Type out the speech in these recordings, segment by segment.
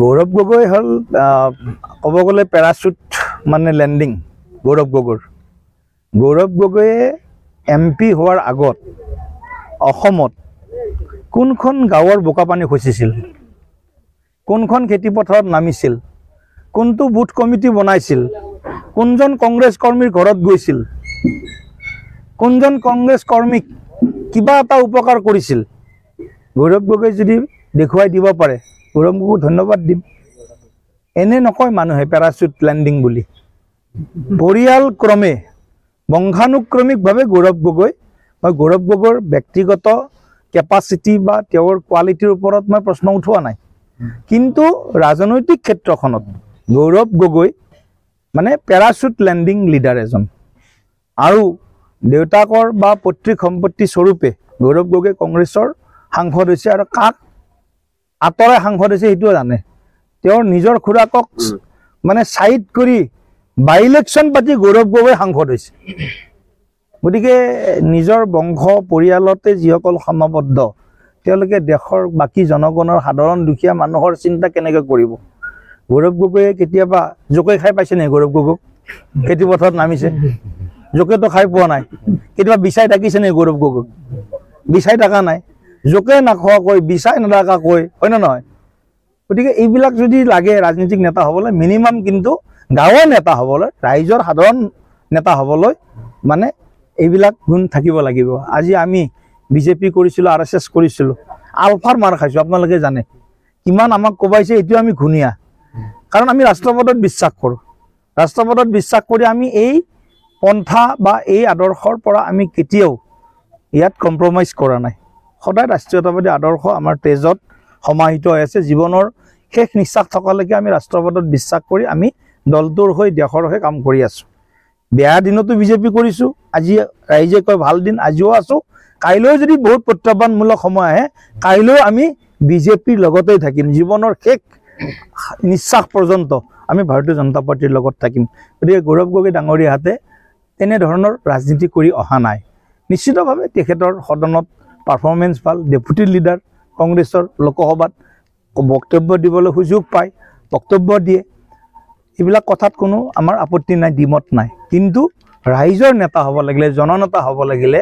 গৌৰৱ গগৈ হ'ল ক'ব গ'লে পেৰাচুট মানে লেণ্ডিং গৌৰৱ গগৈৰ গৌৰৱ গগৈয়ে এম পি হোৱাৰ আগত অসমত কোনখন গাঁৱৰ বোকা পানী খুচিছিল কোনখন খেতিপথাৰত নামিছিল কোনটো বুথ কমিটি বনাইছিল কোনজন কংগ্ৰেছ কৰ্মীৰ ঘৰত গৈছিল কোনজন কংগ্ৰেছ কৰ্মীক কিবা এটা উপকাৰ কৰিছিল গৌৰৱ গগৈ যদি দেখুৱাই দিব পাৰে গৌৰৱকো ধন্যবাদ দিম এনে নকয় মানুহে পেৰাচুট লেণ্ডিং বুলি পৰিয়াল ক্ৰমে বংশানুক্ৰমিকভাৱে গৌৰৱ গগৈ মই গৌৰৱ গগৈৰ ব্যক্তিগত কেপাচিটি বা তেওঁৰ কোৱালিটিৰ ওপৰত মই প্ৰশ্ন উঠোৱা নাই কিন্তু ৰাজনৈতিক ক্ষেত্ৰখনত গৌৰৱ গগৈ মানে পেৰাচুট লেণ্ডিং লিডাৰ এজন আৰু দেউতাকৰ বা পৈতৃক সম্পত্তি স্বৰূপে গৌৰৱ গগৈ কংগ্ৰেছৰ সাংসদ হৈছে আৰু কাক আঁতৰে সাংসদ হৈছে সেইটোও জানে তেওঁৰ নিজৰ খুৰাকক মানে চাইড কৰি বাই ইলেকশ্যন পাতি গৌৰৱ গগৈ সাংসদ হৈছে গতিকে নিজৰ বংশ পৰিয়ালতে যিসকল সমাবদ্ধ তেওঁলোকে দেশৰ বাকী জনগণৰ সাধাৰণ দুখীয়া মানুহৰ চিন্তা কেনেকৈ কৰিব গৌৰৱ গগৈয়ে কেতিয়াবা জোকে খাই পাইছে নেকি গৌৰৱ গগৈক খেতিপথাৰত নামিছে জোকেতো খাই পোৱা নাই কেতিয়াবা বিচাৰি থাকিছে নেকি গৌৰৱ গগৈক বিচাৰি থকা নাই জোকে নাখোৱাকৈ বিচাৰ নেদাকাকৈ হয়নে নহয় গতিকে এইবিলাক যদি লাগে ৰাজনৈতিক নেতা হ'বলৈ মিনিমাম কিন্তু গাঁৱৰ নেতা হ'বলৈ ৰাইজৰ সাধাৰণ নেতা হ'বলৈ মানে এইবিলাক গুণ থাকিব লাগিব আজি আমি বিজেপি কৰিছিলোঁ আৰ এছ এছ কৰিছিলোঁ আলফাৰ মাৰ খাইছোঁ আপোনালোকে জানে কিমান আমাক ক'বাইছে এইটো আমি ঘূণীয়া কাৰণ আমি ৰাষ্ট্ৰপদত বিশ্বাস কৰোঁ ৰাষ্ট্ৰপদত বিশ্বাস কৰি আমি এই পন্থা বা এই আদৰ্শৰ পৰা আমি কেতিয়াও ইয়াত কম্প্ৰমাইজ কৰা নাই সদায় ৰাষ্ট্ৰীয়তাবাদী আদৰ্শ আমাৰ তেজত সমাহিত হৈ আছে জীৱনৰ শেষ নিশ্বাস থকালৈকে আমি ৰাষ্ট্ৰবাদত বিশ্বাস কৰি আমি দলটোৰ হৈ দেশৰ হৈ কাম কৰি আছোঁ বেয়া দিনতো বিজেপি কৰিছোঁ আজি ৰাইজে কয় ভাল দিন আজিও আছোঁ কাইলৈ যদি বহুত প্ৰত্যাহ্বানমূলক সময় আহে কাইলৈ আমি বিজেপিৰ লগতেই থাকিম জীৱনৰ শেষ নিশ্বাস পৰ্যন্ত আমি ভাৰতীয় জনতা পাৰ্টীৰ লগত থাকিম গতিকে গৌৰৱ গগৈ ডাঙৰীয়াহঁতে তেনেধৰণৰ ৰাজনীতি কৰি অহা নাই নিশ্চিতভাৱে তেখেতৰ সদনত পাৰফৰ্মেঞ্চ ভাল ডেপুটি লিডাৰ কংগ্ৰেছৰ লোকসভাত বক্তব্য দিবলৈ সুযোগ পায় বক্তব্য দিয়ে এইবিলাক কথাত কোনো আমাৰ আপত্তি নাই ডিমত নাই কিন্তু ৰাইজৰ নেতা হ'ব লাগিলে জননেতা হ'ব লাগিলে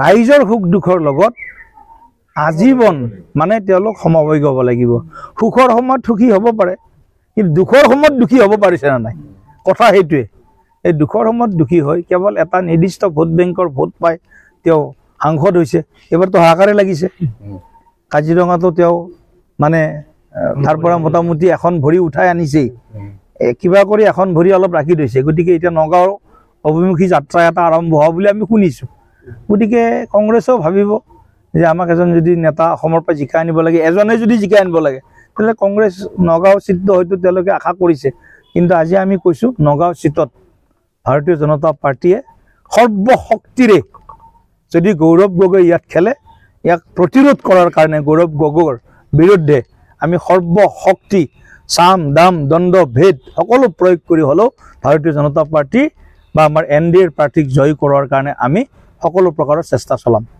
ৰাইজৰ সুখ দুখৰ লগত আজীৱন মানে তেওঁলোক সমবয় হ'ব লাগিব সুখৰ সময়ত সুখী হ'ব পাৰে কিন্তু দুখৰ সময়ত দুখী হ'ব পাৰিছে নে নাই কথা সেইটোৱে এই দুখৰ সময়ত দুখী হয় কেৱল এটা নিৰ্দিষ্ট ভোট বেংকৰ ভোট পাই তেওঁ সাংসদ হৈছে এইবাৰতো হাহাকাৰে লাগিছে কাজিৰঙাটো তেওঁ মানে তাৰ পৰা মোটামুটি এখন ভৰি উঠাই আনিছেই কিবা কৰি এখন ভৰি অলপ ৰাখি থৈছে গতিকে এতিয়া নগাঁও অভিমুখী যাত্ৰা এটা আৰম্ভ হোৱা বুলি আমি শুনিছোঁ গতিকে কংগ্ৰেছেও ভাবিব যে আমাক এজন যদি নেতা অসমৰ পৰা জিকাই আনিব লাগে এজনে যদি জিকাই আনিব লাগে তেতিয়াহ'লে কংগ্ৰেছ নগাঁও চিত্ৰ হয়তো তেওঁলোকে আশা কৰিছে কিন্তু আজি আমি কৈছোঁ নগাঁও চিটত ভাৰতীয় জনতা পাৰ্টীয়ে সৰ্বশক্তিৰে যদি গৌৰৱ গগৈ ইয়াত খেলে ইয়াক প্ৰতিৰোধ কৰাৰ কাৰণে গৌৰৱ গগৈৰ বিৰুদ্ধে আমি সৰ্বশক্তি চাম দাম দণ্ড ভেদ সকলো প্ৰয়োগ কৰি হ'লেও ভাৰতীয় জনতা পাৰ্টী বা আমাৰ এন ডি এৰ প্ৰাৰ্থীক জয় কৰোৱাৰ কাৰণে আমি সকলো প্ৰকাৰৰ চেষ্টা চলাম